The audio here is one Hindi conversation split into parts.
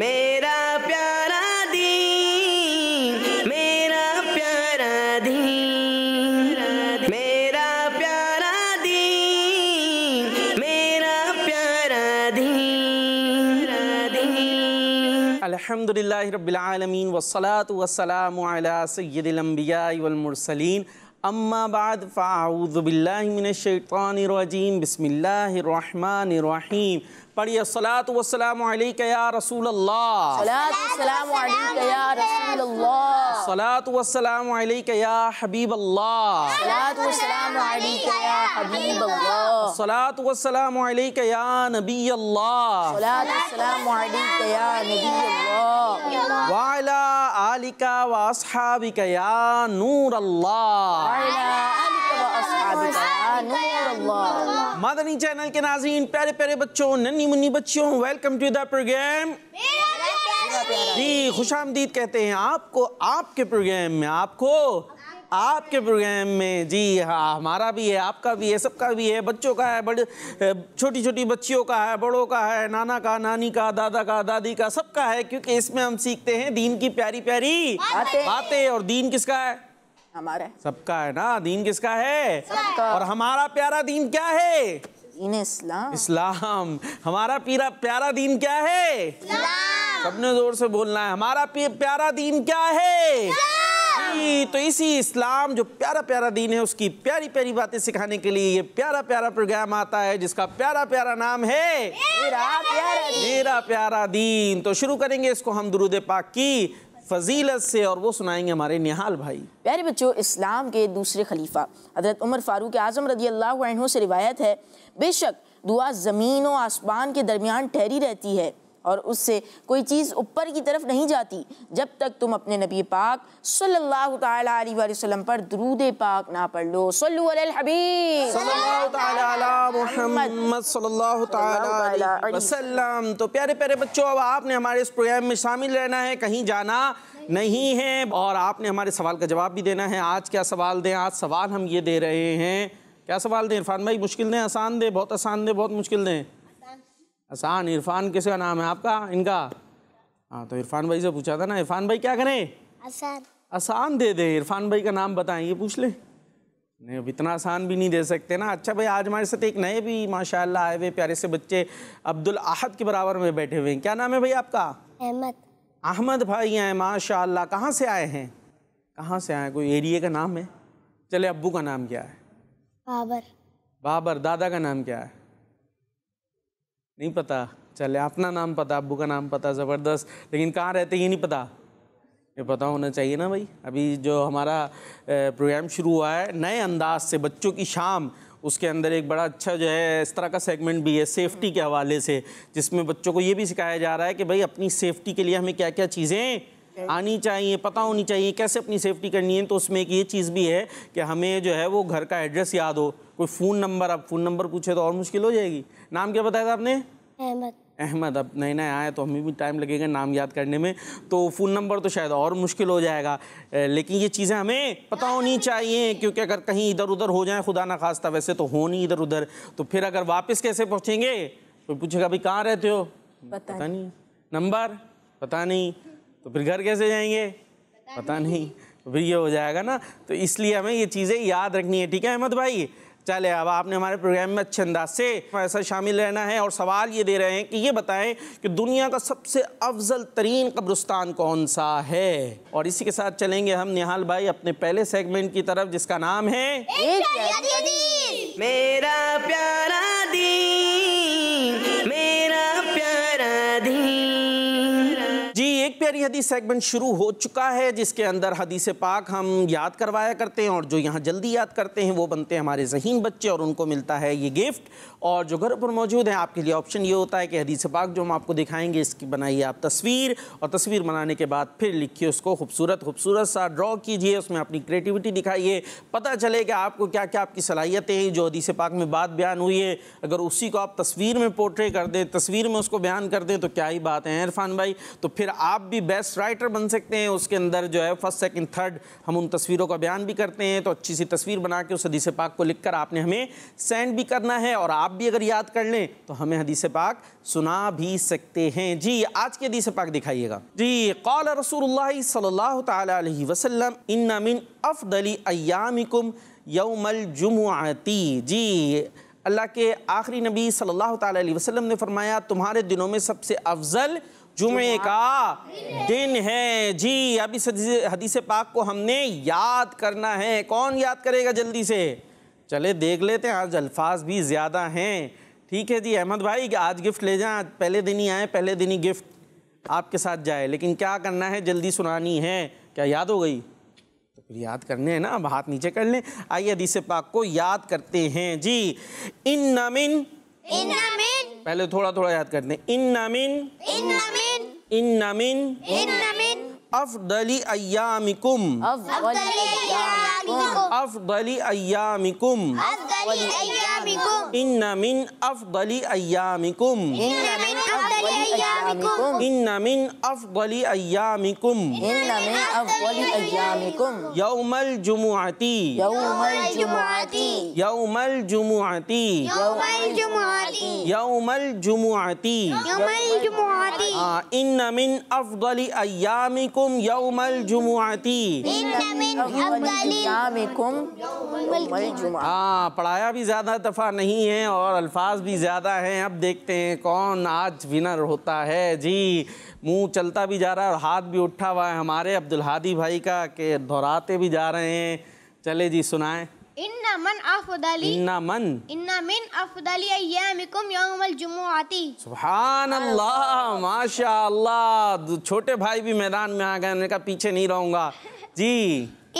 मेरा प्यारा दीन मेरा प्यारा दीन मेरा प्यारा दीन मेरा प्यारा दीन अलहमदिल्ला रबालमीन वसलात वसलाम सैदम्बिया वलमरसलिन अम्मा बाद फ़ाउज़बिल्लिमिनशैतानरजीम बसमिल्लर रहीम पढ़िए सलात वसलाम या रसूल सलात वसलाम या हबीब अल्लाह सलात वसलाम या नबी अल्लाह वाला आलिका वासहाबिका या नूर अल्लाह मदनी चैनल के नाजीन प्यारे प्यारे बच्चों नन्नी मुन्नी बच्चों वेलकम टू द प्रोग्राम जी खुश आमदीद कहते हैं आपको आपके प्रोग्राम में आपको आपके प्रोग्राम में जी हाँ हमारा भी है आपका भी है सबका भी है बच्चों का है बड़े छोटी छोटी बच्चियों का है बड़ों का है नाना का नानी का दादा का दादी का सबका है क्योंकि इसमें हम सीखते हैं दीन की प्यारी प्यारी बातें और दीन किसका है हमारा सबका है ना दीन किसका है सबका और हमारा प्यारा दीन क्या है दीन इस्लाम इस्लाम हमारा पीरा प्यारा दीन क्या है सबने जोर से बोलना है हमारा प्यारा दीन क्या है तो इसी इस्लाम जो प्यारा प्यारा दीन है उसकी प्यारी प्यारी बातें सिखाने के लिए ये प्यारा प्यारा प्रोग्राम आता है जिसका प्यारा प्यारा नाम है मेरा प्यारा दीन तो शुरू करेंगे इसको हम दुरुदे पाक की फजीलत से और वो सुनाएंगे हमारे निहाल भाई प्यारे बच्चों इस्लाम के दूसरे खलीफा हजरत उमर फ़ारूक आज़म रजी अल्लाह से रिवायत है बेशक दुआ ज़मीन और आसमान के दरमियान ठहरी रहती है और उससे कोई चीज़ ऊपर की तरफ नहीं जाती जब तक तुम अपने नबी पाक सल्लल्लाहु अलैहि वसल्लम पर दरूद पाक ना पढ़ लो सल्लल्लाहु तो प्यारे प्यारे बच्चों अब आपने हमारे इस प्रोग्राम में शामिल रहना है कहीं जाना नहीं है और आपने हमारे सवाल का जवाब भी देना है आज क्या सवाल दें आज सवाल हम ये दे रहे हैं क्या सवाल दें इरफान भाई मुश्किल दें आसान दें बहुत आसान दें बहुत मुश्किल दें आसान इरफान किसका नाम है आपका इनका हाँ तो इरफान भाई से पूछा था ना इरफान भाई क्या करें आसान आसान दे दें इरफान भाई का नाम बताएं ये पूछ ले नहीं अब इतना आसान भी नहीं दे सकते ना अच्छा भाई आज हमारे साथ एक नए भी माशाल्लाह आए हुए प्यारे से बच्चे अब्दुल आहद के बराबर में बैठे हुए हैं क्या नाम है भाई आपका अहमद अहमद भाई हैं माशाल्लाह कहाँ से आए हैं कहाँ से आए कोई एरिए का नाम है चले अब्बू का नाम क्या है बाबर बाबर दादा का नाम क्या है नहीं पता चले अपना नाम पता अबू का नाम पता ज़बरदस्त लेकिन कहाँ रहते ये नहीं पता ये पता होना चाहिए ना भाई अभी जो हमारा प्रोग्राम शुरू हुआ है नए अंदाज से बच्चों की शाम उसके अंदर एक बड़ा अच्छा जो है इस तरह का सेगमेंट भी है सेफ्टी के हवाले से जिसमें बच्चों को ये भी सिखाया जा रहा है कि भाई अपनी सेफ्टी के लिए हमें क्या क्या चीज़ें आनी चाहिए पता होनी चाहिए कैसे अपनी सेफ्टी करनी है तो उसमें एक ये चीज़ भी है कि हमें जो है वो घर का एड्रेस याद हो कोई फ़ोन नंबर आप फ़ोन नंबर पूछे तो और मुश्किल हो जाएगी नाम क्या बताया था आपने अहमद अहमद अब नए नए आए तो हमें भी टाइम लगेगा नाम याद करने में तो फ़ोन नंबर तो शायद और मुश्किल हो जाएगा लेकिन ये चीज़ें हमें पता होनी चाहिए क्योंकि अगर कहीं इधर उधर हो जाए खुदा ना खास्ता वैसे तो हो नहीं इधर उधर तो फिर अगर वापस कैसे पहुँचेंगे तो पूछेगा भाई कहाँ रहते हो पता, पता नहीं नंबर पता नहीं तो फिर घर कैसे जाएंगे पता नहीं तो फिर ये हो जाएगा ना तो इसलिए हमें ये चीज़ें याद रखनी है ठीक है अहमद भाई चले अब आपने हमारे प्रोग्राम में अच्छे अंदाज से ऐसा शामिल रहना है और सवाल ये दे रहे हैं कि ये बताएं कि दुनिया का सबसे अफजल तरीन कब्रस्तान कौन सा है और इसी के साथ चलेंगे हम निहाल भाई अपने पहले सेगमेंट की तरफ जिसका नाम है मेरा प्यारा प्यारी हदीस सेगमेंट शुरू हो चुका है जिसके अंदर हदीस पाक हम याद करवाया करते हैं और जो यहाँ जल्दी याद करते हैं वो बनते हैं हमारे जहीन बच्चे और उनको मिलता है ये गिफ्ट और जो घर पर मौजूद हैं आपके लिए ऑप्शन ये होता है कि हदीस पाक जो हम आपको दिखाएंगे इसकी बनाइए आप तस्वीर और तस्वीर बनाने के बाद फिर लिखिए उसको खूबसूरत खूबसूरत सा ड्रॉ कीजिए उसमें अपनी क्रिएटिविटी दिखाइए पता चले कि आपको क्या क्या आपकी सलाहियतें हैं जो हदीस पाक में बात बयान हुई है अगर उसी को आप तस्वीर में पोर्ट्रे कर दें तस्वीर में उसको बयान कर दें तो क्या ही बात है इरफान भाई तो फिर आप भी भी बेस्ट राइटर बन सकते हैं उसके अंदर जो है फर्स्ट सेकंड थर्ड हम उन तस्वीरों का बयान भी करते हैं तो अच्छी सी तस्वीर बना के उस हदीस पाक को लिखकर आपने हमें सेंड भी करना है और आप भी अगर याद कर लें तो हमें हदीस पाक सुना भी सकते हैं जी आज के हदीस पाक दिखाइएगा जी कौल रसूल सल्ला तसलम इन नमिन अफदली अयामिकुम यौमल जुमुआती जी अल्लाह के आखिरी नबी सल्लल्लाहु अलैहि वसल्लम ने फरमाया तुम्हारे दिनों में सबसे अफजल जुमे का दिन है जी अब इस हदीस पाक को हमने याद करना है कौन याद करेगा जल्दी से चले देख लेते हैं आज अल्फाज भी ज़्यादा हैं ठीक है जी अहमद भाई आज गिफ्ट ले जाएं पहले दिन ही आए पहले दिन ही गिफ्ट आपके साथ जाए लेकिन क्या करना है जल्दी सुनानी है क्या याद हो गई तो फिर याद करने हैं ना अब हाथ नीचे कर लें आइए हदीस पाक को याद करते हैं जी इन नमिन पहले थोड़ा थोड़ा याद करते हैं इन नामिन इन नामिन इन नामिन इन नामिन أفضل أيامكم أفضل أيامكم أفضل أيامكم أفضل أيامكم إن من أفضل أيامكم إن من أفضل أيامكم إن من أفضل أيامكم إن من أفضل أيامكم يوم الجمعة يوم الجمعة يوم الجمعة يوم الجمعة يوم الجمعة يوم الجمعة آه، إن من أفضل أيامكم अवलकुम يوم الجمعة हाँ पढ़ाया भी ज़्यादा दफ़ा नहीं है और अल्फाज भी ज़्यादा हैं अब देखते हैं कौन आज विनर होता है जी मुंह चलता भी जा रहा है और हाथ भी उठा हुआ है हमारे अब्दुल हादी भाई का के दोहराते भी जा रहे हैं चले जी सुनाएं इन्ना मन अफदली इन्ना मन इन्ना मिन अफदली अय्यामिकुम यौमल जुमुआती सुभान अल्लाह माशा अल्लाह छोटे भाई भी मैदान में आ गए उन्होंने कहा पीछे नहीं रहूंगा जी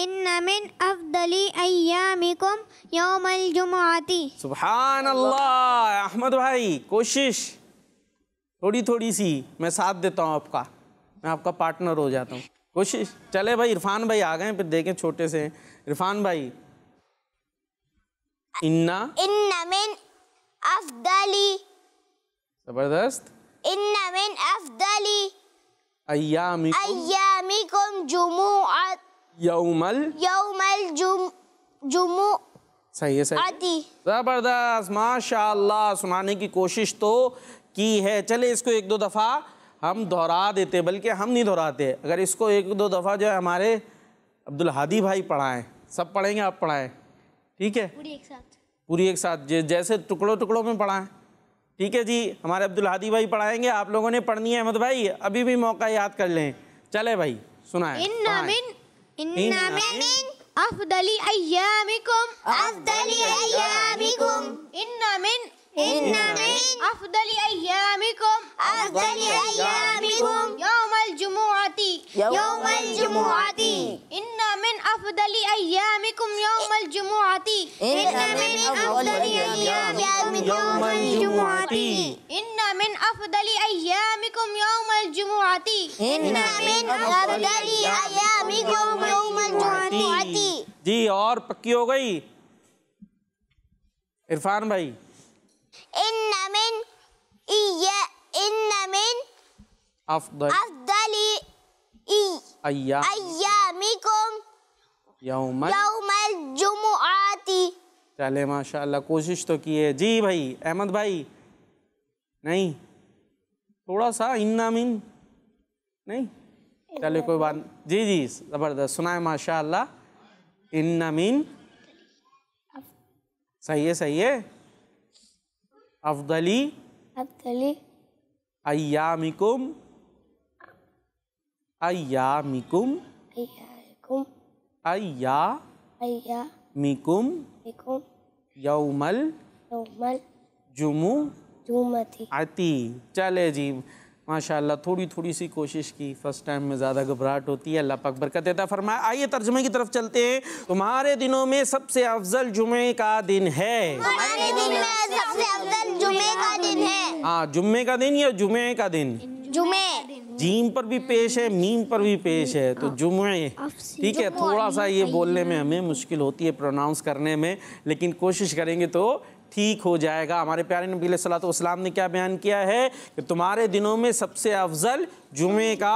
इन्ना मिन अफदली अय्यामिकुम यौमल जुमुआती सुभान अल्लाह अहमद भाई कोशिश थोड़ी थोड़ी सी मैं साथ देता हूं आपका मैं आपका पार्टनर हो जाता हूं कोशिश चले भाई इरफान भाई आ गए फिर देखें छोटे से इरफान भाई इन्ना इन्ना मिन अफदली जबरदस्त इन्ना मिन अफदली अयामी अयामिकुम जुमुअत यौमल यौमल जुम जुमु सही है सही ज़बरदस्त माशाल्लाह सुनाने की कोशिश तो की है चले इसको एक दो दफ़ा हम दोहरा देते बल्कि हम नहीं दोहराते अगर इसको एक दो दफ़ा जो है हमारे अब्दुल हादी भाई पढ़ाएं सब पढ़ेंगे आप पढ़ाएं ठीक है पूरी एक साथ पूरी एक साथ जैसे टुकड़ों टुकड़ों में पढ़ाएं ठीक है जी हमारे अब्दुल हादी भाई पढ़ाएंगे आप लोगों ने पढ़नी है अहमद भाई अभी भी मौका याद कर लें चले भाई सुनाए अफदली अय्यामिकुम अफदली अय्यामिकुम इन्ना मिन إن من أفضل أيامكم أفضل أيامكم يوم الجمعة يوم الجمعة إن من أفضل أيامكم يوم الجمعة إن من أفضل أيامكم يوم الجمعة إن من أفضل أيامكم يوم الجمعة إن من أفضل أيامكم يوم الجمعة जी और पक्की हो गई इरफान भाई إن من إيا إن من أفضل أفضل إي أيام أيامكم يوم يوم الجمعة चले माशाल्लाह कोशिश तो की है जी भाई अहमद भाई नहीं थोड़ा सा इन्ना मिन नहीं चले कोई बात जी जी ज़बरदस्त सुनाए माशाल्लाह इन्ना मिन सही है सही है अफदली अफदली अयामिकुम अयामिकुम अयामिकुम अया अया मिकुम मिकुम यौमल यौमल जुमु जुमती आती चले जी माशाल्लाह थोड़ी थोड़ी सी कोशिश की फ़र्स्ट टाइम में ज़्यादा घबराहट होती है अल्लाह पाक बरकत देता फरमाया आइए तर्जमे की तरफ चलते हैं तुम्हारे दिनों में सबसे अफजल जुमे का दिन है हाँ जुम्मे का दिन या जुमे का दिन जुमे जीम पर भी पेश है मीम पर भी पेश है तो जुमे ठीक है थोड़ा सा ये बोलने में हमें मुश्किल होती है प्रोनाउंस करने में लेकिन कोशिश करेंगे तो ठीक हो जाएगा हमारे प्यारे नबी सलाम ने क्या बयान किया है कि तुम्हारे दिनों में सबसे अफजल जुमे का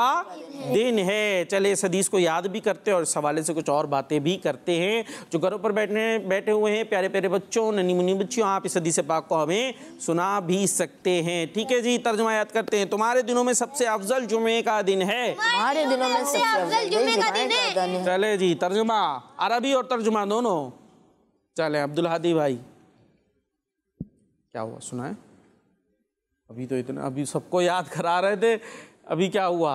दिन है चले इस हदीस को याद भी करते हैं और इस हवाले से कुछ और बातें भी करते हैं जो घरों पर बैठने बैठे हुए हैं प्यारे प्यारे बच्चों ननी मुनी बच्चियों आप इस हदीस पाक को हमें सुना भी सकते हैं ठीक है जी तर्जमा याद करते हैं तुम्हारे दिनों में सबसे अफजल जुमे का दिन है तुम्हारे दिनों में सबसे अफजल जुमे का दिन है चले जी तर्जुमा अरबी और तर्जुमा दोनों चले अब्दुल हादी भाई क्या हुआ सुनाए अभी तो इतना अभी सबको याद करा रहे थे अभी क्या हुआ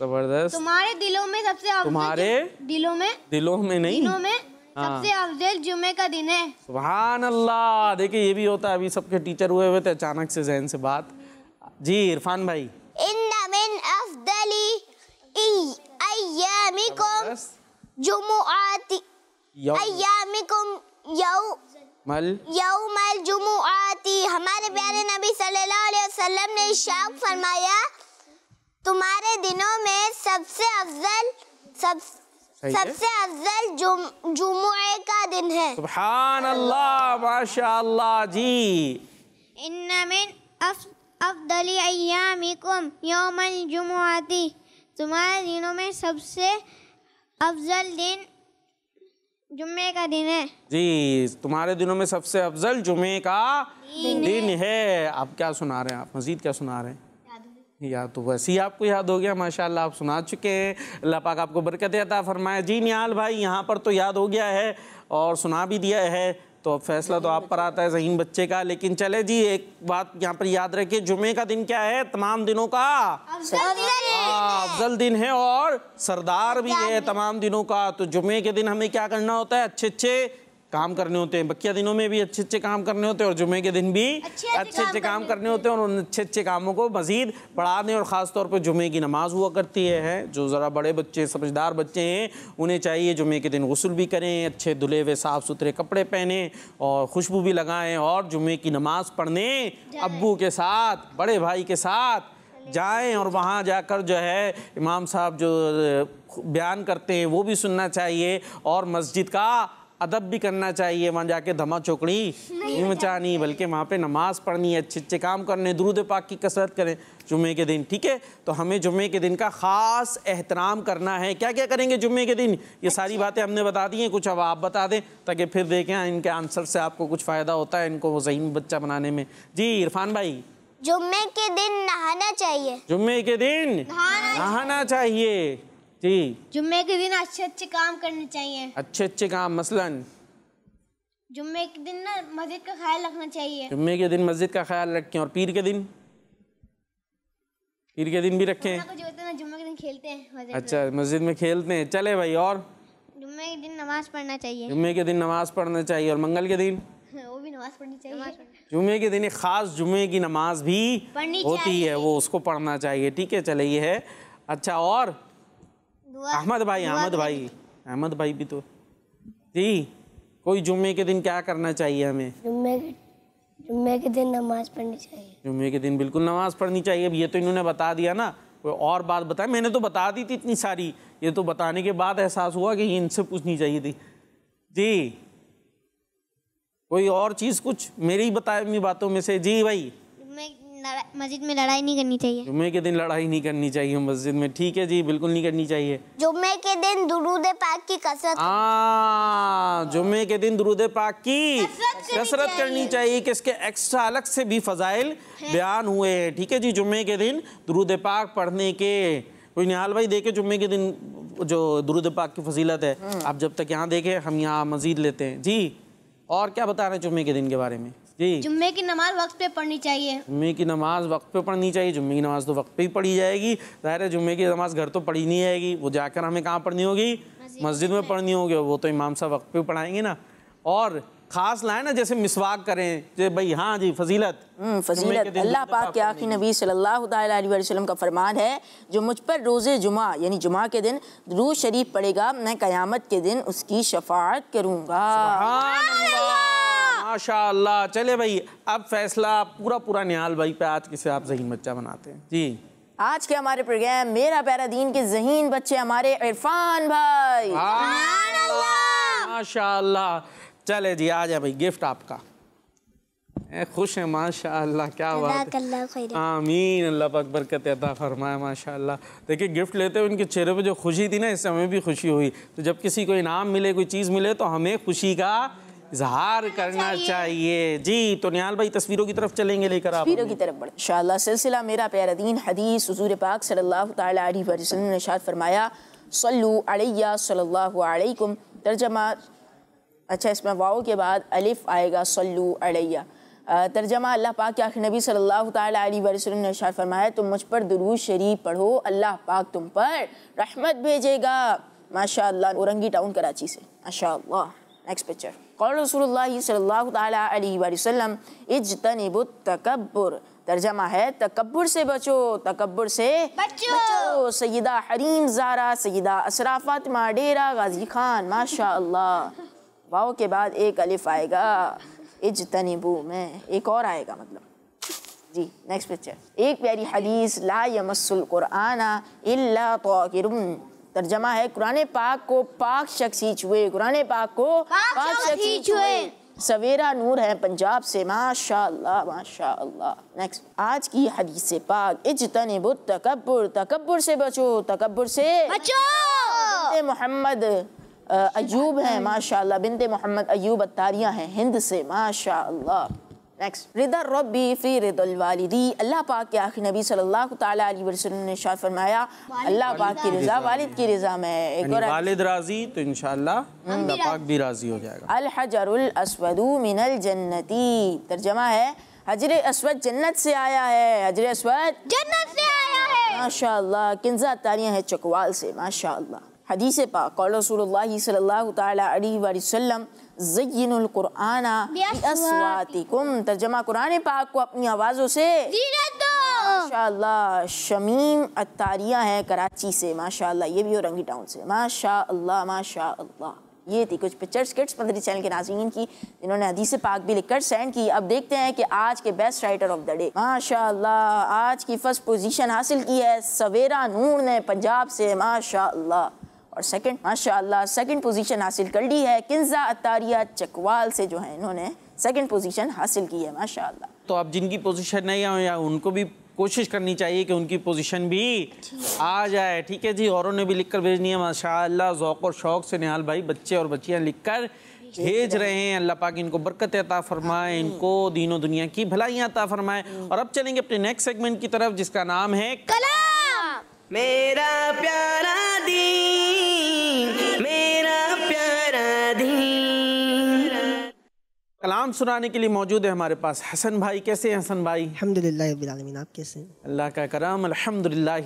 जबरदस्त तुम्हारे दिलों में सबसे तुम्हारे दिलों में दिलों में नहीं दिलों में हाँ। सबसे अफजल जुमे का दिन है सुबहान अल्लाह देखिए ये भी होता है अभी सबके टीचर हुए हुए थे अचानक से जहन से बात जी इरफान भाई इन्नामिन अफदली अय्यामिकुम जुमुआती अयामिकुम मल यौमल जुमुआती हमारे प्यारे नबी सल्लल्लाहु अलैहि वसल्लम ने इशाक फरमाया तुम्हारे दिनों में सबसे अफजल सब सबसे अफजल जुमुए का दिन है सुभान अल्लाह माशाल्लाह जी इन मिन अफदली अय्यामिकुम यौमल जुमुआती तुम्हारे दिनों में सबसे अफजल दिन जुम्मे का दिन है जी तुम्हारे दिनों में सबसे अफजल जुम्मे का दिन, है।, है आप क्या सुना रहे हैं आप मजीद क्या सुना रहे हैं या तो वैसे ही आपको याद हो गया माशाल्लाह आप सुना चुके हैं अल्लाह पाक आपको बरकत अता फरमाया जी नियाल भाई यहाँ पर तो याद हो गया है और सुना भी दिया है तो फैसला तो आप पर आता है जहीन बच्चे का लेकिन चले जी एक बात यहाँ पर याद रखिए जुमे का दिन क्या है तमाम दिनों का अफजल दिन है और सरदार भी है तमाम दिनों का तो जुमे के दिन हमें क्या करना होता है अच्छे अच्छे काम करने होते हैं बकिया दिनों में भी अच्छे अच्छे काम करने होते हैं और जुमे के दिन भी अच्छे अच्छे, काम करने होते हैं और उन अच्छे अच्छे कामों को मज़ीद पढ़ा दें और ख़ास तौर पर जुमे की नमाज़ हुआ करती है जो ज़रा बड़े बच्चे समझदार बच्चे हैं उन्हें चाहिए जुमे के दिन गसल भी करें अच्छे धुले हुए साफ़ सुथरे कपड़े पहने और खुशबू भी लगाएँ और जुमे की नमाज़ पढ़ने अबू के साथ बड़े भाई के साथ जाएँ और वहाँ जाकर जो है इमाम साहब जो बयान करते हैं वो भी सुनना चाहिए और मस्जिद का अदब भी करना चाहिए वहाँ जाके धमा चौकड़ी नहीं मचानी बल्कि वहाँ पे नमाज पढ़नी है अच्छे अच्छे काम करने दुरूद पाक की कसरत करें जुमे के दिन ठीक है तो हमें जुमे के दिन का ख़ास एहतराम करना है क्या क्या करेंगे जुमे के दिन ये अच्छा। सारी बातें हमने बता दी हैं कुछ अब आप बता दें ताकि फिर देखें हाँ, इनके आंसर से आपको कुछ फ़ायदा होता है इनको जहीन बच्चा बनाने में जी इरफान भाई जुम्मे के दिन नहाना चाहिए जुम्मे के दिन नहाना चाहिए जी जुम्मे के दिन अच्छे अच्छे काम करने चाहिए अच्छे अच्छे काम मसलन जुम्मे के दिन ना मस्जिद का ख्याल रखना चाहिए जुम्मे के दिन मस्जिद का ख्याल रखें और पीर के दिन पीर के दिन भी रखे जुम्मे के दिन खेलते हैं अच्छा मस्जिद में खेलते हैं चले भाई और जुम्मे के दिन नमाज पढ़ना चाहिए जुम्मे के दिन नमाज पढ़ना चाहिए और मंगल के दिन हाँ, वो भी नमाज पढ़नी चाहिए जुम्मे के दिन एक ख़ास जुम्मे की नमाज भी होती है वो उसको पढ़ना चाहिए ठीक है चले ये है अच्छा और अहमद भाई अहमद भाई अहमद भाई भी तो जी कोई जुम्मे के दिन क्या करना चाहिए हमें जुम्मे के जुम्मे के दिन नमाज पढ़नी चाहिए जुम्मे के दिन बिल्कुल नमाज पढ़नी चाहिए अब ये तो इन्होंने बता दिया ना कोई और बात बताए मैंने तो बता दी थी इतनी सारी ये तो बताने के बाद एहसास हुआ कि इनसे पूछनी चाहिए थी जी कोई और चीज़ कुछ मेरी बताए हुई बातों में से जी भाई मस्जिद में लड़ाई नहीं करनी चाहिए जुम्मे के दिन लड़ाई नहीं करनी चाहिए मस्जिद में ठीक है जी बिल्कुल नहीं करनी चाहिए जुम्मे के दिन दुरूद पाक की कसरत जुम्मे के दिन दुरूद पाक की कसरत करनी चाहिए कि इसके एक्स्ट्रा अलग से भी फजाइल बयान हुए हैं ठीक है जी जुम्मे के दिन दुरूद पाक पढ़ने के कोई निहाल भाई देखे जुम्मे के दिन जो दुरुद पाक की फजीलत है हम्म। आप जब तक यहाँ देखे हम यहाँ मजीद लेते हैं जी और क्या बता रहे हैं जुम्मे के दिन के बारे में जी जुम्मे की नमाज वक्त पे पढ़नी चाहिए जुम्मे की नमाज वक्त पे पढ़नी चाहिए जुम्मे की नमाज तो वक्त पे ही पढ़ी जाएगी ज़ाहिर है जुम्मे की नमाज घर तो पढ़ी नहीं जाएगी वो जाकर हमें कहाँ पढ़नी होगी मस्जिद में पढ़नी होगी वो तो इमाम साहब वक्त पे पढ़ाएंगे ना और खास लाए ना जैसे मिसवाक करें जे भाई हाँ जी फजीलत हम्म, फजीलत तो अल्लाह पाक के आखिरी नबी सल्लल्लाहु अलैहि वसल्लम का फरमान है जो मुझ पर रोज़े जुमा यानी जुमा के दिन रू शरीफ पड़ेगा मैं क़यामत के दिन उसकी शफात करूँगा माशा चले भाई अब फैसला पूरा पूरा निहाल भाई पे आज किसे आप जहीन बच्चा बनाते हैं जी आज के हमारे प्रोग्राम मेरा प्यारा दीन के जहीन बच्चे हमारे इरफान भाई माशा चले जी आ जाए भाई गिफ्ट आपका खुश है माशा क्या बात आमीन अल्लाह पाक बरकत अदा फरमाए माशा देखिए गिफ्ट लेते हुए उनके चेहरे पे जो खुशी थी ना इससे हमें भी खुशी हुई तो जब किसी को इनाम मिले कोई चीज़ मिले तो हमें खुशी का इजहार करना चाहिए जी तो नियाल भाई तस्वीरों की तरफ चलेंगे लेकर आप तस्वीरों की तरफ बढ़ इंशाल्लाह सिलसिला मेरा प्यारा दीन हदीस हजूर पाक सल्लल्लाहु अलैहि वसल्लम ने इरशाद फरमाया सल्लु अलैया सल्लल्लाहु अलैकुम तर्जमा अच्छा इसमें वाओ के बाद अलिफ आएगा सल्लु अलैया तर्जमा अल्लाह पाक के आखिर नबी सल्लल्लाहु अलैहि वसल्लम ने इरशाद फरमाया तुम मुझ पर दुरूद शरीफ पढ़ो अल्लाह पाक तुम पर रहमत भेजेगा माशाल्लाह औरंगी टाउन कराची से माशाल्लाह नेक्स्ट पिक्चर कौल وسلم اجتنبوا التكبر तर्जमा है तकबर से बचो तकबर से बचो, बचो। सईदा हरीम जारा सईदा असरा फातिमा डेरा गाजी खान माशा अल्लाह वाओ के बाद एक अलिफ आएगा इजतनबू में एक और आएगा मतलब जी नेक्स्ट पिक्चर एक प्यारी हदीस ला यमस्सुल कुराना इल्ला तौकिरुन तर्जमा है कुरान पाक को पाक शख्स ही छुए कुरान पाक को पाक, शख्स ही छुए सवेरा नूर है पंजाब से माशाल्लाह माशाल्लाह नेक्स्ट आज की हदीस से पाक बुत तकबर तकबर से बचो तकबर से बचो मोहम्मद अयूब है माशाल्लाह बिनते मोहम्मद अयूब अतारियाँ है हिंद से माशाल्लाह नेक्स्ट रिदा रबी फी रिदल वालिदी अल्लाह पाक के आखिर नबी सल्लल्लाहु ताला अलैहि वसल्लम ने शाह फरमाया अल्लाह पाक की रजा वालिद की रजा में एक और वालिद राजी तो इंशाल्लाह अल्लाह पाक भी राजी हो जाएगा अल हजरुल अस्वदु मिनल जन्नती तर्जमा है हजर अस्वद जन्नत से आया है हजर अस्वद जन्नत से आया है माशाल्लाह किंजा तारियां है चकवाल से माशाल्लाह हदीस पाक कौल रसूलुल्लाह सल्लल्लाहु ताला अलैहि वसल्लम तर्जमा कुरान पाक को अपनी आवाज़ों से शमीम अतारिया कराची से ये भी रंगी टाउन से ये थी कुछ चैनल के नाजीन की पाक भी लिखकर सेंड की अब देखते हैं कि आज के best writer of the day माशाल्लाह आज की फर्स्ट पोजीशन हासिल की है सवेरा नूर ने पंजाब से माशाल्लाह और सेकंड माशाल्लाह सेकंड पोजीशन हासिल कर ली है किन्जा अतारिया चकवाल से जो है इन्होंने सेकंड पोजीशन हासिल की है माशाल्लाह तो आप जिनकी पोजीशन नहीं आए या उनको भी कोशिश करनी चाहिए कि उनकी पोजीशन भी आ जाए ठीक है जी औरों ने भी लिख कर भेजनी है माशाल्लाह ओक़ और शौक़ से निहाल भाई बच्चे और बच्चियाँ लिख कर भेज रहे हैं अल्लाह पाक इनको बरकत अता फरमाए इनको दीनों दुनिया की भलाइयाँ अता फरमाए और अब चलेंगे अपने नेक्स्ट सेगमेंट की तरफ जिसका नाम है कला मेरा प्यारा दीन मेरा प्यारा दीन कलाम सुनाने के लिए मौजूद है हमारे पास हसन भाई कैसे हैं हसन भाई रब्बिल आलमीन आप कैसे हैं अल्लाह का करम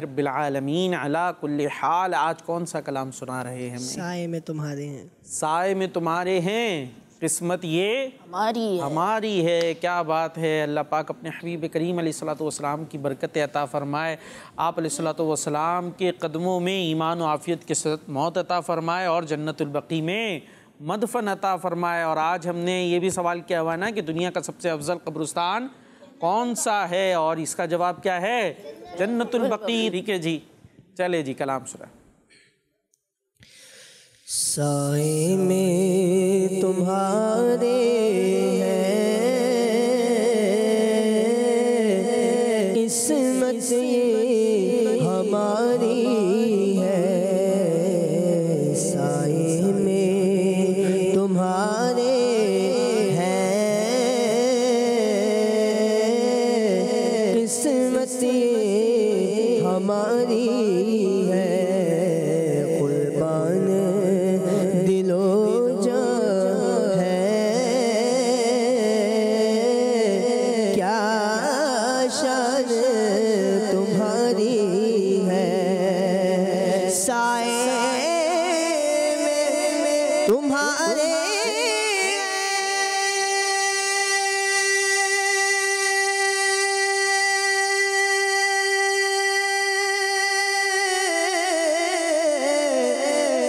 रब्बिल आलमीन अला कुल हाल आज कौन सा कलाम सुना रहे हैं साय में तुम्हारे हैं साय में तुम्हारे हैं किस्मत ये हमारी है हमारी है क्या बात है अल्लाह पाक अपने हबीब करीम सलाम की बरकत अता फ़रमाए आप सलाम के कदमों में ईमान आफ़ियत के साथ मौत अता फ़रमाए और जन्नतलबकी में मदफन अता फ़रमाए और आज हमने ये भी सवाल किया हुआ है ना कि दुनिया का सबसे अफजल कब्रस्तान कौन सा है और इसका जवाब क्या है जन्नतबकी ठीक है जी चले जी कलाम सुना साए में तुम्हारे है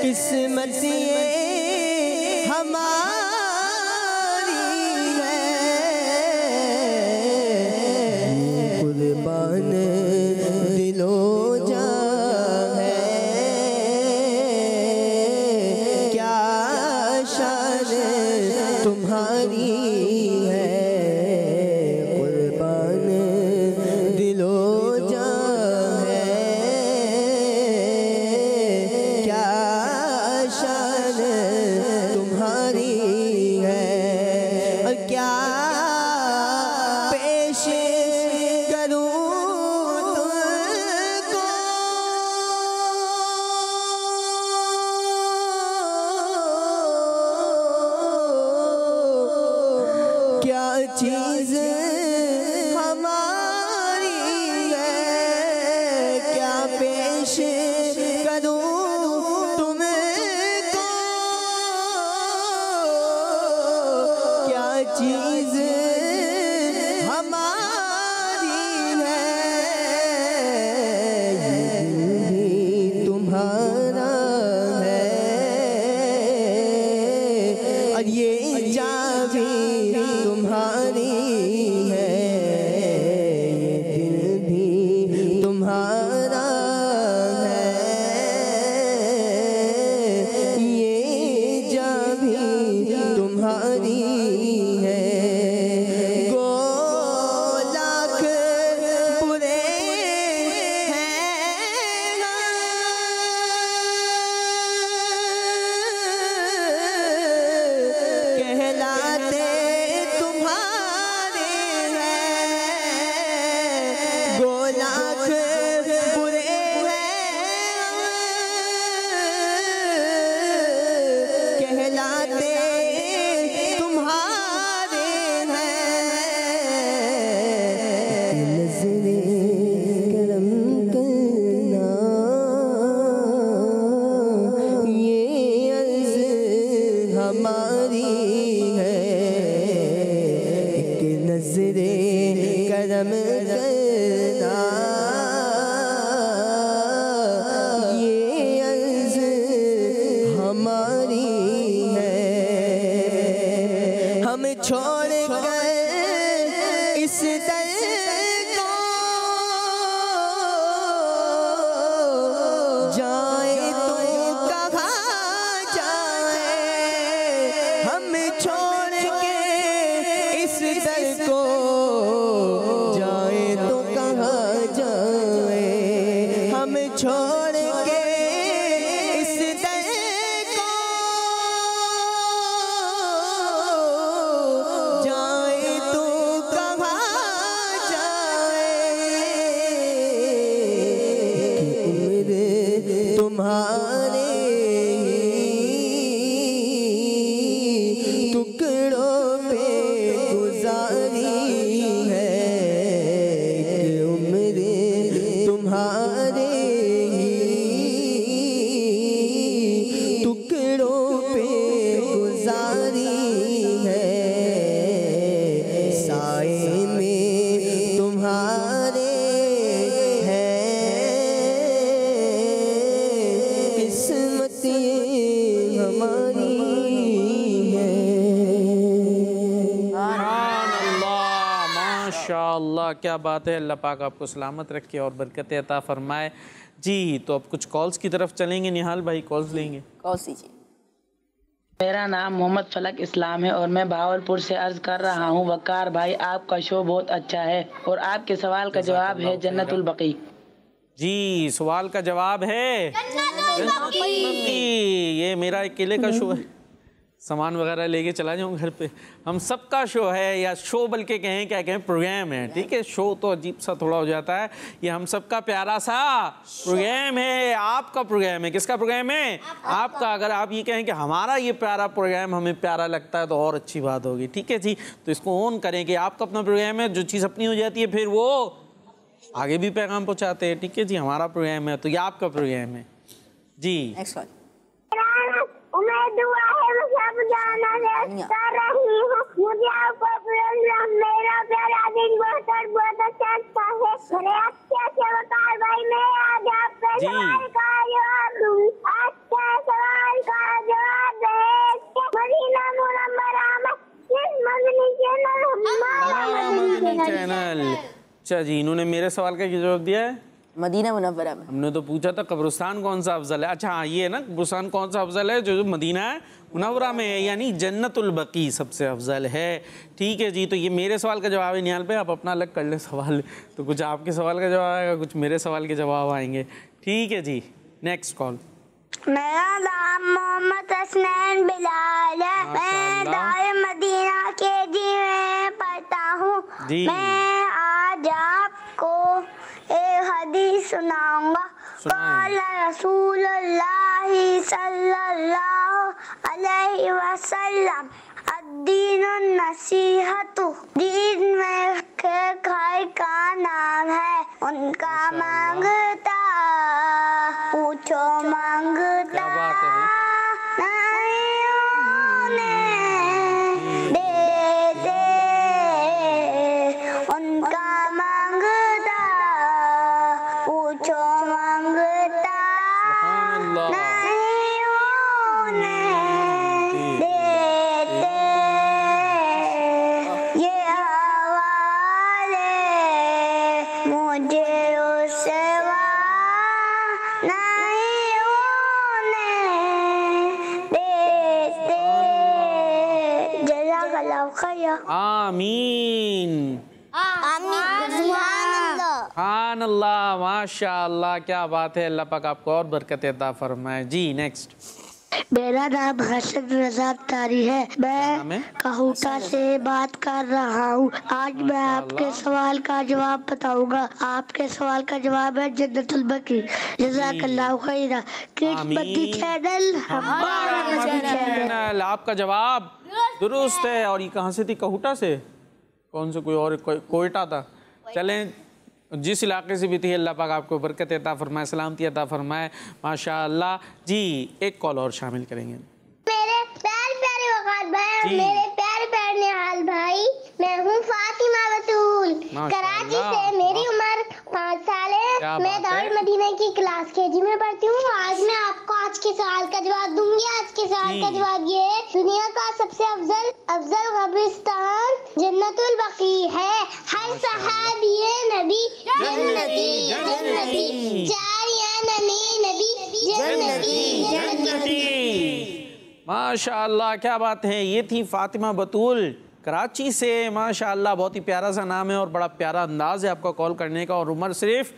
किस्मती हम छोड़ अल्लाह क्या बात है अल्लाह पाक आपको सलामत रखे और बरकत अता फरमाए जी तो अब कुछ कॉल्स की तरफ चलेंगे निहाल भाई कॉल्स लेंगे कॉल्स लीजिए मेरा नाम मोहम्मद फलक इस्लाम है और मैं भावलपुर से अर्ज कर रहा हूँ वकार भाई आपका शो बहुत अच्छा है और आपके सवाल का जवाब है जन्नतुल बकी जी सवाल का जवाब है जन्नतुल बकी ये मेरा अकेले का शो हम्म। है सामान वगैरह लेके चला जाऊँ घर पे हम सबका शो है या शो बल्कि कहें क्या कहें प्रोग्राम है ठीक है शो तो अजीब सा थोड़ा हो जाता है ये हम सबका प्यारा सा प्रोग्राम है आपका प्रोग्राम है किसका प्रोग्राम है आपका अगर आप ये कहें कि हमारा ये प्यारा प्रोग्राम हमें प्यारा लगता है तो और अच्छी बात होगी ठीक है जी तो इसको ऑन करें कि आपका अपना प्रोग्राम है जो चीज़ अपनी हो जाती है फिर वो आगे भी पैगाम पहुँचाते हैं ठीक है जी हमारा प्रोग्राम है तो ये आपका प्रोग्राम है जी दुआ है रोजाना रही हूँ मुझे प्रोग्राम मेरा प्यारा दिन बहुत और बहुत अच्छा है अच्छे अच्छे भाई मैं आज आपके सवाल का जवाब सवाल का जवाब है मदीना मदनी चैनल हमारा मदनी चैनल अच्छा जी इन्होंने मेरे सवाल का जवाब दिया है मदीना मुनवरा में हमने तो पूछा था कब्रस्तान कौन सा अफजल है अच्छा हाँ ये है ना कब्रस्तान कौन सा अफजल है जो, जो मदीना है मुनवरा में है यानी जन्नतुलबकी सबसे अफजल है ठीक है जी तो ये मेरे सवाल का जवाब है नियाल पे आप अपना अलग कर लें सवाल तो कुछ आपके सवाल का जवाब आएगा कुछ मेरे सवाल के जवाब आएंगे ठीक है जी नेक्स्ट कॉल मेरा नाम मोहम्मद हसनैन बिलाल है मैं दाए मदीना के जी में पढ़ता हूँ मैं आज आपको एक हदीस सुनाऊंगा काला रसूल सल्लल्लाहु अलैहि वसल्लम दीन नसीहत दीन में के घर का नाम है उनका अच्छा, हाँ। मांगता पूछो मांगता नहीं होने मुझे उसे नहीं होने देते आमीन खान अल्लाह माशा अल्लाह क्या बात है अल्लाह पाक आपको और बरकत अदा फरमाए जी नेक्स्ट मेरा नाम हसन रजा तारी है मैं कहूटा से बात कर रहा हूँ आज मैं आपके सवाल का जवाब बताऊंगा आपके सवाल का जवाब है जन्नतुल बकरी जजाकल्ला चैनल चैनल आपका जवाब दुरुस्त है और ये कहाँ से थी कहूटा से कौन से कोई और कोयटा था चलें जिस इलाके से भी थी अल्लाह पाक आपको बरकत अता फरमाए सलामती अता फरमाए माशा जी एक कॉल और शामिल करेंगे मेरे प्यार प्यारे भाई मेरे प्यार प्यार निहाल भाई मैं हूँ फातिमा बतूल कराची से मेरी उम्र पाँच साल है मैं दारुल मदीना की क्लास के जी में पढ़ती हूँ आज मैं आपको आज के सवाल का जवाब दूंगी आज के सवाल का हम्म। जवाब ये है दुनिया का सबसे अफजल अफजल कब्रिस्तान जन्नतुल बकी है हर सहाबी नबी जन्नती जन्नती जारियान नबी जन्नती जन्नती माशा क्या बात है ये थी फातिमा बतूल कराची से माशाल्लाह बहुत ही प्यारा सा नाम है और बड़ा प्यारा अंदाज है आपका कॉल करने का और उम्र सिर्फ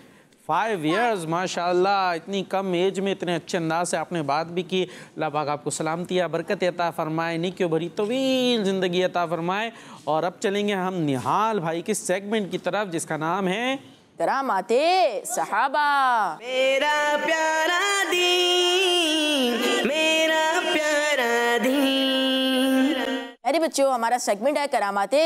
फाइव ईयर्स माशाल्लाह इतनी कम एज में इतने अच्छे अंदाज से आपने बात भी की लाभाग आपको सलामती बरकत अता फ़रमाए क्यों भरी तवील ज़िंदगी अता फ़रमाए और अब चलेंगे हम निहाल भाई के सेगमेंट की तरफ जिसका नाम है माते सहाबा मेरा प्यारा दी मेरा प्यारा दी अरे बच्चों हमारा सेगमेंट है करामाते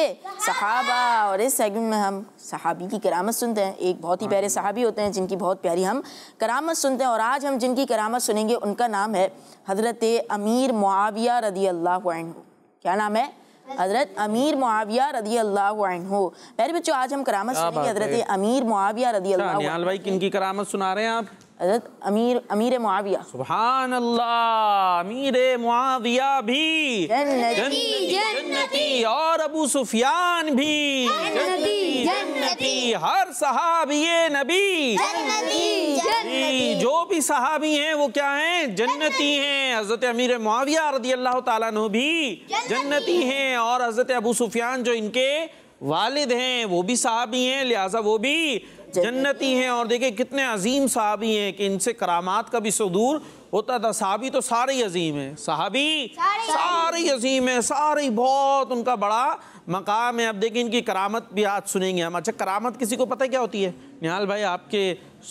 सहाबा और इस सेगमेंट में हम सहाबी की करामत सुनते हैं एक बहुत ही हाँ प्यारे सहाबी होते हैं जिनकी बहुत प्यारी हम करामत सुनते हैं और आज हम जिनकी करामत सुनेंगे उनका नाम है हज़रत अमीर मुआविया रदी अल्लाह क्या नाम है हाँ हज़रत अमीर मुआविया रदी अल्लाह हो मेरे बच्चों आज हम करामत सुनेंगे हज़रत अमीर मुआविया अच्छा, रदी अल्लाह भाई किन की करामत सुना रहे हैं आप हजरत अमीर अमीर मुआविया सुबहान अल्लाह अमीर मुआविया भी जन्नती, जन्नती, जन्नती और अबू सुफियान भी जन्नती, जन्नती हर सहाबी नबी जन्नती जन्नती जो भी सहाबी हैं वो क्या हैं जन्नती हैं हजरत अमीर मुआविया रदी अल्लाह तु भी जन्नती हैं और हजरत अबू सुफियान जो इनके वालिद हैं वो भी साहबी हैं लिहाजा वो भी जन्नती हैं और देखिए कितने अजीम साहबी हैं कि इनसे करामात का भी सदूर होता था साहबी तो सारे अजीम हैं साहबी सारे अजीम हैं सारे बहुत उनका बड़ा मकाम है अब देखिए इनकी करामत भी आज सुनेंगे हम अच्छा करामत किसी को पता क्या होती है निहाल भाई आपके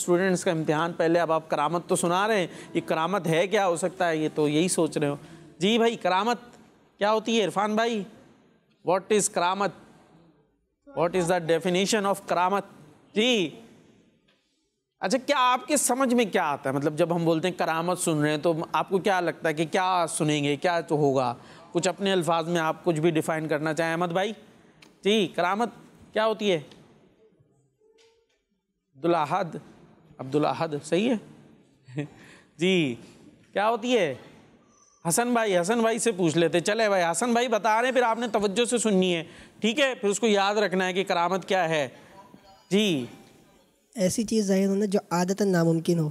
स्टूडेंट्स का इम्तहान पहले अब आप करामत तो सुना रहे हैं ये करामत है क्या हो सकता है ये तो यही सोच रहे हो जी भाई करामत क्या होती है इरफान भाई वॉट इज़ करामत इज द डेफिनेशन ऑफ करामत जी अच्छा क्या आपके समझ में क्या आता है मतलब जब हम बोलते हैं करामत सुन रहे हैं तो आपको क्या लगता है कि क्या सुनेंगे क्या तो होगा कुछ अपने अल्फाज में आप कुछ भी डिफाइन करना चाहें अहमद भाई जी करामत क्या होती है अब्दुल्लाहद अब्दुल्लाहद सही है जी क्या होती है हसन भाई हसन भाई से पूछ लेते चले भाई हसन भाई बता रहे हैं फिर आपने तवज्जो से सुननी है ठीक है फिर उसको याद रखना है कि करामत क्या है जी ऐसी चीज़ जाहिर होना जो आदत नामुमकिन हो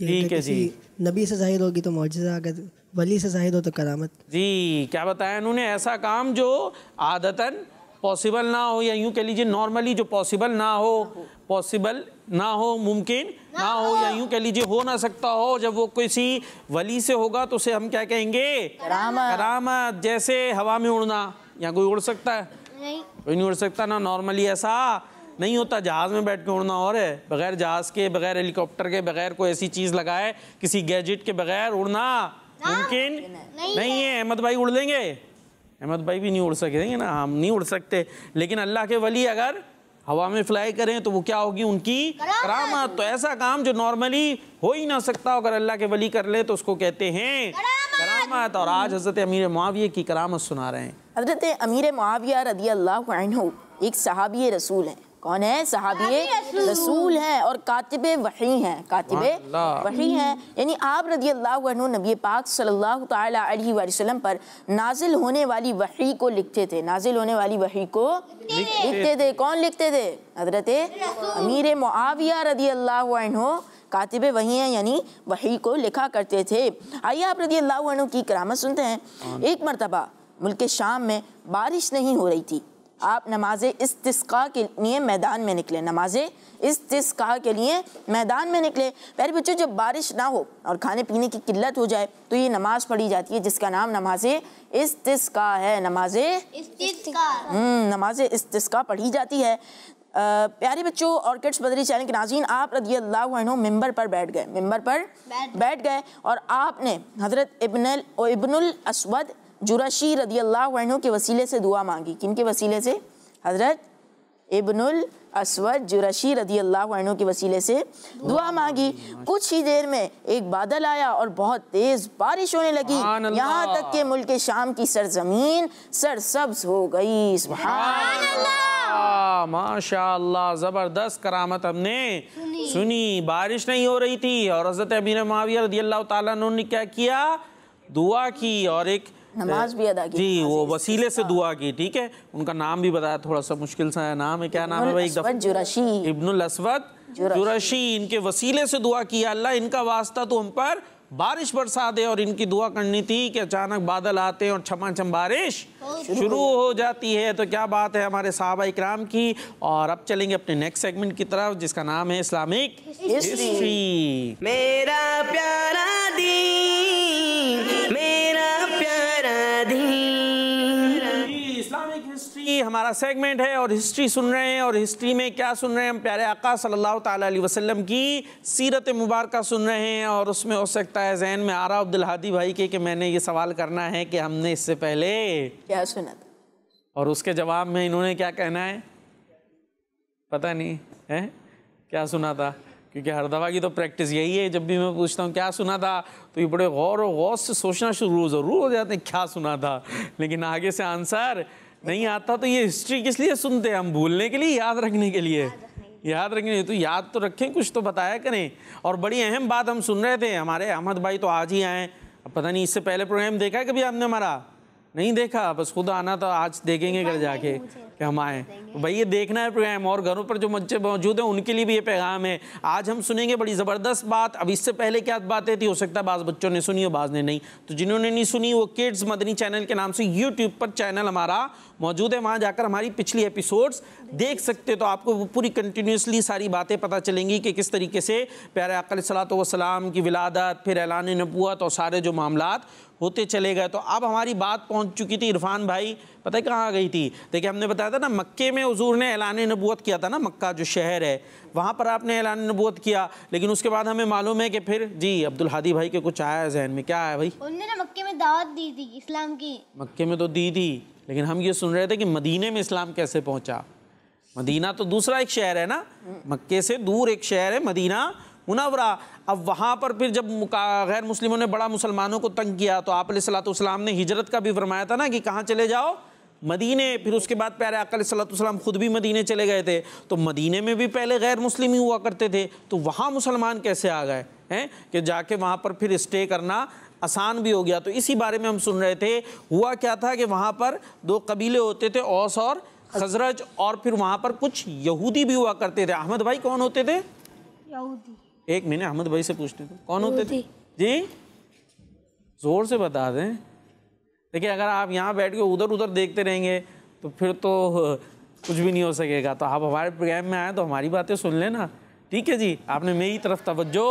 ठीक है जी नबी से जाहिर होगी तो मुजजा अगर वली से जाहिर हो तो करामत जी क्या बताया उन्होंने ऐसा काम जो आदतन पॉसिबल ना हो या यूँ कह लीजिए नॉर्मली जो पॉसिबल ना हो पॉसिबल ना हो मुमकिन ना, ना हो या यूँ कह लीजिए हो ना सकता हो जब वो किसी वली से होगा तो उसे हम क्या कहेंगे करामत करामत जैसे हवा में उड़ना या कोई उड़ सकता है नहीं कोई नहीं उड़ सकता ना नॉर्मली ऐसा नहीं होता जहाज में बैठ के उड़ना और है बगैर जहाज के बगैर हेलीकॉप्टर के बगैर कोई ऐसी चीज लगाए किसी गैजेट के बगैर उड़ना मुमकिन नहीं, है अहमद भाई उड़ लेंगे अहमद भाई भी नहीं उड़ सकेंगे ना हम नहीं उड़ सकते लेकिन अल्लाह के वली अगर हवा में फ्लाई करें तो वो क्या होगी उनकी करामत तो ऐसा काम जो नॉर्मली हो ही ना सकता अगर अल्लाह के वली कर ले तो उसको कहते हैं करामत और आज हजरत अमीर माविया की करामत सुना रहे हैं हजरत अमीर माविया रदी अल्लाह एक सहाबी रसूल हैं कौन है सहाबी रसूल हैं और कातिब वही हैं कातिब वही हैं यानी आप रदी अल्लाह नबी पाक सल्लल्लाहु अलैहि वसल्लम पर नाजिल होने वाली वही को लिखते थे नाजिल होने वाली वही को लिखते थे कौन लिखते थे हजरत अमीर मुआविया रदी अल्लाह कातिब वही हैं यानी वही को लिखा करते थे आइए आप रदी अल्लाह की करामत सुनते हैं एक मरतबा मुल्क शाम में बारिश नहीं हो रही थी आप नमाज इस तस्का के लिए मैदान में निकले नमाज इस तस्का के लिए मैदान में निकले प्यारे बच्चों जब बारिश ना हो और खाने पीने की किल्लत हो जाए तो ये नमाज पढ़ी जाती है जिसका नाम नमाज इस्तिस्का है नमाज हम्म, नमाज इस तस्का पढ़ी जाती है आ, प्यारे बच्चों ऑर्किड्स बदरी चैनल के नाजीन आप रजी अल्लाह मेम्बर पर बैठ गए मेम्बर पर बैठ गए और आपने हज़रत इबन इबनुल असवद जुराशी रदी अल्लाह के वसीले से दुआ मांगी किन के वसीले से हज़रत इबनुल असवद जुराशी रदी अल्लाह के वसीले से दुआ मांगी कुछ ही देर में एक बादल आया और बहुत तेज़ बारिश होने लगी यहाँ तक के मुल्क शाम की सरजमीन सरसब्ज हो गई माशा ज़बरदस्त करामत हमने सुनी बारिश नहीं हो रही थी और हज़रत अबीन माविया रदी अल्लाह ने क्या किया दुआ की और एक नमाज भी अदा की जी हाँ वो वसीले से दुआ की ठीक है उनका नाम भी बताया थोड़ा सा मुश्किल सा है नाम है क्या नाम है भाई इब्नुल असवद इनके वसीले से दुआ किया अल्लाह इनका वास्ता तो हम पर बारिश बरसा दे और इनकी दुआ करनी थी कि अचानक बादल आते हैं और छमा छम बारिश शुरू हो जाती है तो क्या बात है हमारे साहबा इक्राम की और अब चलेंगे अपने नेक्स्ट सेगमेंट की तरफ जिसका नाम है इस्लामिक हिस्ट्री मेरा प्यारा दी हमारा सेगमेंट है और हिस्ट्री सुन रहे हैं और हिस्ट्री में क्या सुन रहे हैं हम प्यारे आका सल्लल्लाहु अलैहि वसल्लम की सीरत मुबारक सुन रहे हैं और उसमें हो सकता है जहन में आ रहा अब्दुल हादी भाई के कि मैंने ये सवाल करना है कि हमने इससे पहले क्या सुना था और उसके जवाब में इन्होंने क्या कहना है पता नहीं है क्या सुना था क्योंकि हर दवा की तो प्रैक्टिस यही है जब भी मैं पूछता हूँ क्या सुना था तो ये बड़े गौर और गौर से सोचना शुरू ज़रूर हो जाते हैं क्या सुना था लेकिन आगे से आंसर नहीं आता तो ये हिस्ट्री किस लिए सुनते हैं हम भूलने के लिए याद रखने के लिए याद रखने तो याद तो रखें कुछ तो बताया करें और बड़ी अहम बात हम सुन रहे थे हमारे अहमद भाई तो आज ही आए पता नहीं इससे पहले प्रोग्राम देखा है कभी आपने हमारा नहीं देखा बस खुद आना तो आज देखेंगे घर जाके कि हम आए भाई ये देखना है प्रोग्राम और घरों पर जो बच्चे मौजूद हैं उनके लिए भी ये पैगाम है आज हम सुनेंगे बड़ी ज़बरदस्त बात अब इससे पहले क्या बातें थी हो सकता है बाज़ बच्चों ने सुनी और बाज़ ने नहीं तो जिन्होंने नहीं सुनी वो किड्स मदनी चैनल के नाम से यूट्यूब पर चैनल हमारा मौजूद है वहाँ जाकर हमारी पिछली एपिसोड्स देख सकते तो आपको वो पूरी कंटिन्यूसली सारी बातें पता चलेंगी कि किस तरीके से प्यारे अकल सलात वसलाम की विलादत फिर ऐलान नबूत और सारे जो मामला होते चले गए तो अब हमारी बात पहुंच चुकी थी इरफान भाई पता है कहाँ गई थी देखिए हमने बताया था ना मक्के में हजूर ने ऐलान नबूत किया था ना मक्का जो शहर है वहाँ पर आपने ऐलान नबूत किया लेकिन उसके बाद हमें मालूम है कि फिर जी अब्दुल हादी भाई के कुछ आया है जहन में क्या आया भाई उन्होंने ना मक्के में दावत दी थी इस्लाम की मक्के में तो दी थी लेकिन हम ये सुन रहे थे कि मदीने में इस्लाम कैसे पहुँचा मदीना तो दूसरा एक शहर है ना मक्के से दूर एक शहर है मदीना मुनावरा अब वहाँ पर फिर जब गैर मुस्लिमों ने बड़ा मुसलमानों को तंग किया तो आप सलाम ने हिजरत का भी फरमाया था ना कि कहाँ चले जाओ मदीने फिर उसके बाद प्यारे अकल ख़ुद भी मदीने चले गए थे तो मदीने में भी पहले गैर मुस्लिम ही हुआ करते थे तो वहाँ मुसलमान कैसे आ गए हैं कि जाके वहाँ पर फिर स्टे करना आसान भी हो गया तो इसी बारे में हम सुन रहे थे हुआ क्या था कि वहाँ पर दो कबीले होते थे ओस और खजरज और फिर वहाँ पर कुछ यहूदी भी हुआ करते थे अहमद भाई कौन होते थे यहूदी एक महीने अहमद भाई से पूछते थे कौन होते थे जी ज़ोर से बता दें देखिए अगर आप यहाँ बैठ के उधर उधर देखते रहेंगे तो फिर तो कुछ भी नहीं हो सकेगा तो आप हमारे प्रोग्राम में आए तो हमारी बातें सुन लेना ठीक है जी आपने मेरी तरफ तवज्जो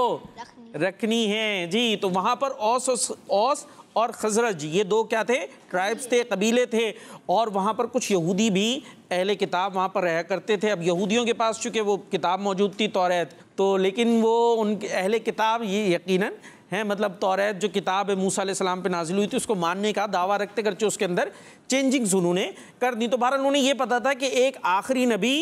रखनी है जी तो वहाँ पर औस औस और खजरज ये दो क्या थे ट्राइब्स थे कबीले थे और वहाँ पर कुछ यहूदी भी अहले किताब वहाँ पर रहा करते थे अब यहूदियों के पास चूँकि वो किताब मौजूद थी तौरत तो लेकिन वो उनके अहले किताब ये यकीनन है मतलब तौरत जो किताब है मूसा सलाम पे नाजिल हुई थी उसको मानने का दावा रखते करके उसके अंदर चेंजिंग्स उन्होंने कर दी तो बहरहाल उन्हें ये पता था कि एक आखिरी नबी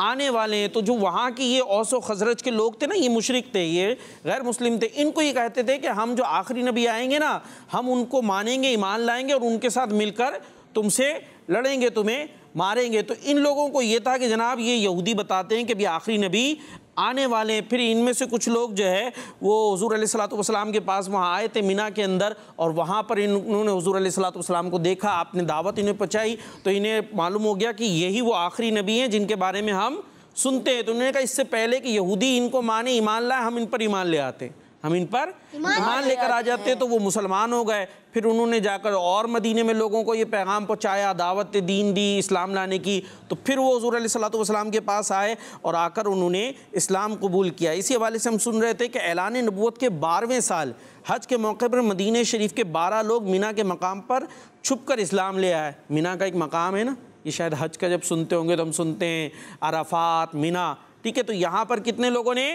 आने वाले हैं तो जो वहाँ के ये औस खजरज के लोग थे ना ये मुशरक थे ये गैर मुस्लिम थे इनको ये कहते थे कि हम जो आखिरी नबी आएंगे ना हम उनको मानेंगे ईमान लाएंगे और उनके साथ मिलकर तुमसे लड़ेंगे तुम्हें मारेंगे तो इन लोगों को ये था कि जनाब ये यहूदी बताते हैं कि भी आखिरी नबी आने वाले हैं फिर इनमें से कुछ लोग जो है वो हजूर सलातम के पास वहाँ आए थे मीना के अंदर और वहाँ पर इन्होंने हजूर सलाम को देखा आपने दावत इन्हें पहुँचाई तो इन्हें मालूम हो गया कि यही वो आखिरी नबी हैं जिनके बारे में हम सुनते हैं तो उन्होंने कहा इससे पहले कि यहूदी इनको माने ईमान लाए हम इन पर ईमान ले आते हैं हम इन पर ईमान लेकर आ जाते तो वो मुसलमान हो गए फिर उन्होंने जाकर और मदीने में लोगों को ये पैगाम पहुँचाया दावत दीन दी इस्लाम लाने की तो फिर वो हजूर सलाम के पास आए और आकर उन्होंने इस्लाम कबूल किया इसी हवाले से हम सुन रहे थे कि ऐलान नबूत के बारहवें साल हज के मौके पर मदीने शरीफ के बारह लोग मीना के मकाम पर छुप कर इस्लाम ले आए मीना का एक मकाम है ना ये शायद हज का जब सुनते होंगे तो हम सुनते हैं अराफात मीना ठीक है तो यहाँ पर कितने लोगों ने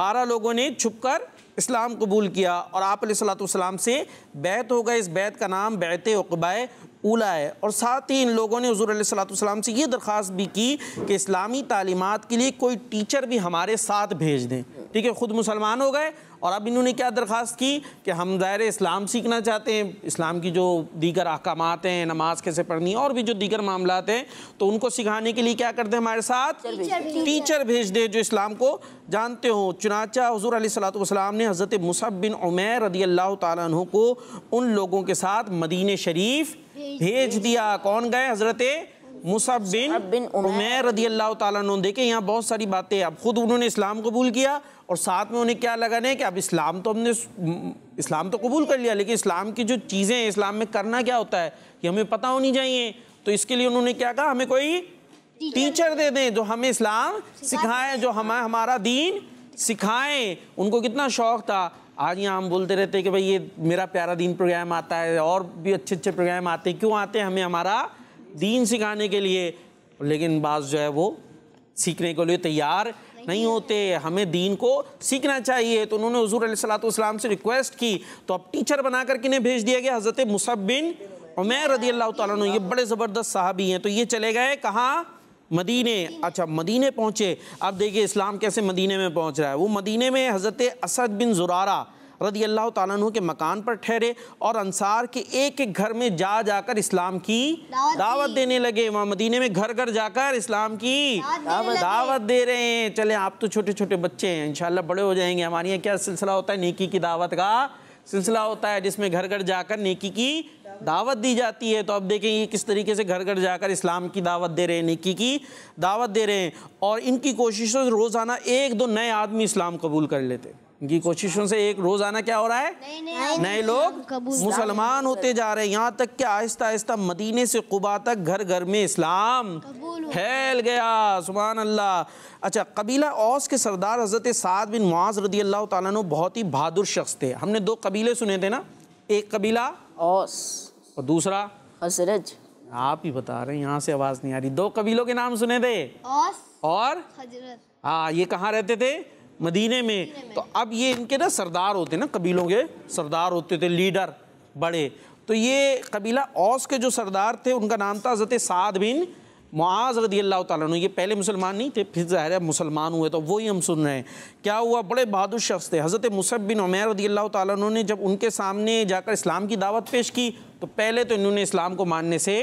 बारह लोगों ने छुप कर इस्लाम कबूल किया और आप सलाम से बैत हो गए इस बैत का नाम बैत उकबाए उला है और साथ ही इन लोगों ने हजूर सलाम से ये दरख्वास्त भी की कि इस्लामी तालीमत के लिए कोई टीचर भी हमारे साथ भेज दें ठीक है ख़ुद मुसलमान हो गए और अब इन्होंने क्या दरख्वास्त की कि हम दायरे इस्लाम सीखना चाहते हैं इस्लाम की जो दीगर अहकाम हैं नमाज कैसे पढ़नी और भी जो दीगर मामला हैं तो उनको सिखाने के लिए क्या करते हैं हमारे साथ टीचर भेज दें जो इस्लाम को जानते हो चुनाचा हजूर सलाम ने हज़रत मुसब बिन उमैर रदी अल्लाह तु को उन लोगों के साथ मदीन शरीफ भेज दिया कौन गए हज़रत मुसब बिन उमैर रदी अल्लाह तु देखे यहाँ बहुत सारी बातें अब ख़ुद उन्होंने इस्लाम कबूल किया और साथ में उन्हें क्या लगा नहीं कि अब इस्लाम तो हमने इस्लाम तो कबूल कर लिया लेकिन इस्लाम की जो चीज़ें हैं इस्लाम में करना क्या होता है ये हमें पता होनी चाहिए तो इसके लिए उन्होंने क्या कहा हमें कोई टीचर दे दें जो हमें इस्लाम सिखाएं जो हमें हमारा दीन सिखाएं उनको कितना शौक़ था आज यहाँ हम बोलते रहते हैं कि भाई ये मेरा प्यारा दीन प्रोग्राम आता है और भी अच्छे अच्छे प्रोग्राम आते हैं क्यों आते हैं हमें हमारा दीन सिखाने के लिए लेकिन बात जो है वो सीखने के लिए तैयार नहीं होते हमें दीन को सीखना चाहिए तो उन्होंने हजूर सलाम से रिक्वेस्ट की तो अब टीचर बना करके इन्हें भेज दिया गया हज़रत मुसबिन उमैर रदी अल्लाह तुम ये बड़े ज़बरदस्त साहबी हैं तो ये चले गए कहाँ मदीने अच्छा मदीने पहुँचे अब देखिए इस्लाम कैसे मदीने में पहुँच रहा है वो मदीने में हज़रत असद बिन जुरारा रदी अल्लाह तु के मकान पर ठहरे और अंसार के एक एक घर में जा जाकर इस्लाम की दावत, दावत देने लगे वहाँ मदीने में घर घर जाकर इस्लाम की दावत, दावत दे रहे हैं चले आप तो छोटे छोटे बच्चे हैं इनशाला बड़े हो जाएंगे हमारे यहाँ क्या सिलसिला होता है नेकी की दावत का सिलसिला होता है जिसमें घर घर जाकर नेकी की दावत दी जाती है तो अब देखें ये किस तरीके से घर घर जाकर इस्लाम की दावत दे रहे हैं नेकी की दावत दे रहे हैं और इनकी कोशिशों से रोज़ाना एक दो नए आदमी इस्लाम कबूल कर लेते हैं इनकी कोशिशों से एक रोज आना क्या हो रहा है नए लोग मुसलमान होते जा रहे हैं यहाँ तक कि आहिस्ता आहिस्ता मदीने से कुबा तक घर घर में इस्लाम फैल गया सुबहान अल्लाह अच्छा कबीला औस के सरदार हजरत साद बिन मुआज रदी अल्लाह तु बहुत ही बहादुर शख्स थे हमने दो कबीले सुने थे ना एक कबीला औस और दूसरा हजरत आप ही बता रहे हैं यहाँ से आवाज़ नहीं आ रही दो कबीलों के नाम सुने थे औस और हजरत हाँ ये कहाँ रहते थे मदीने में तो अब ये इनके ना सरदार होते ना कबीलों के सरदार होते थे लीडर बड़े तो ये कबीला औस के जो सरदार थे उनका नाम था हज़रत साद बिन मुआज रदी अल्लाह तु ये पहले मुसलमान नहीं थे फिर ज़ाहिर मुसलमान हुए तो वही हम सुन रहे हैं क्या हुआ बड़े बहादुर शख्स थे हज़रत मुसब बिन उमैर रदी अल्लाह तु ने जब उनके सामने जाकर इस्लाम की दावत पेश की तो पहले तो इन्होंने इस्लाम को मानने से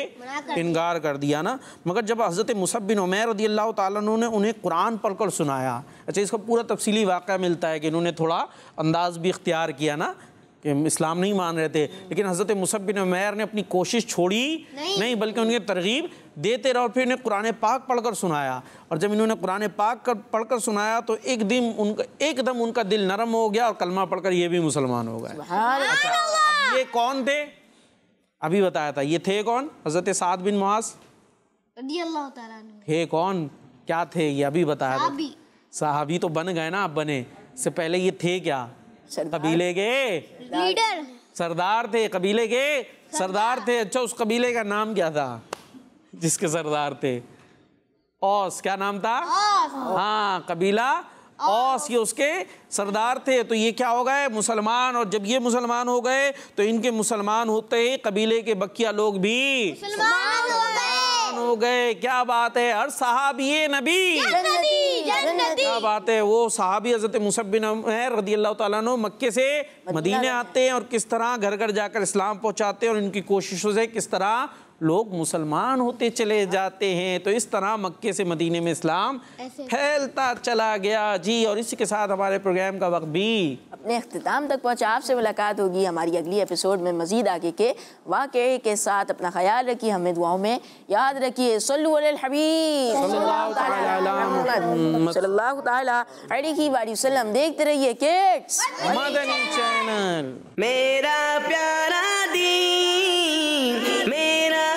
इनकार कर दिया ना मगर जब हज़रत मुसब बिन उमैर रदी अल्लाह तु ने उन्हें कुरान पढ़कर सुनाया अच्छा इसका पूरा तफसली वाक़ मिलता है कि इन्होंने थोड़ा अंदाज़ भी इख्तियार किया ना कि इस्लाम नहीं मान रहे थे लेकिन हज़रत मुसब बिन उमैर ने अपनी कोशिश छोड़ी नहीं, नहीं बल्कि उनकी तरगीब देते रहो फिर इन्हें कुरान पाक पढ़कर सुनाया और जब इन्होंने कुरान पाक कर पढ़कर सुनाया तो एक दिन उनका एकदम उनका दिल नरम हो गया और कलमा पढ़कर ये भी मुसलमान हो गए अच्छा, ये कौन थे अभी बताया था ये थे कौन हजरत साद बिन मुआस थे कौन क्या थे ये अभी बताया साहबी, साहबी तो बन गए ना आप बने से पहले ये थे क्या कबीले के लीडर सरदार थे कबीले के सरदार थे अच्छा उस कबीले का नाम क्या था जिसके सरदार थे औस क्या नाम था हाँ कबीला औस ये उसके सरदार थे तो ये क्या हो गए मुसलमान और जब ये मुसलमान हो गए तो इनके मुसलमान होते ही कबीले के बकिया लोग भी मुसलमान हो गए क्या बात है हर साहबी नबी क्या बात है वो साहबी हजरत मुसबिन है रदी अल्लाह तु मक्के से मदीने आते हैं और किस तरह घर घर जाकर इस्लाम पहुंचाते हैं और इनकी कोशिशों से किस तरह लोग मुसलमान होते चले जाते हैं तो इस तरह मक्के से मदीने में इस्लाम फैलता चला गया जी और इसी के साथ हमारे प्रोग्राम का वक्त भी अपने अख्ताम तक पहुँचा आपसे मुलाकात होगी हमारी अगली एपिसोड में मजीद आगे के वाक़ के साथ अपना ख्याल रखिए हमें दुआओं में याद रखिए सल्लाम देखते रहिए मेरा प्यारा दी मेरा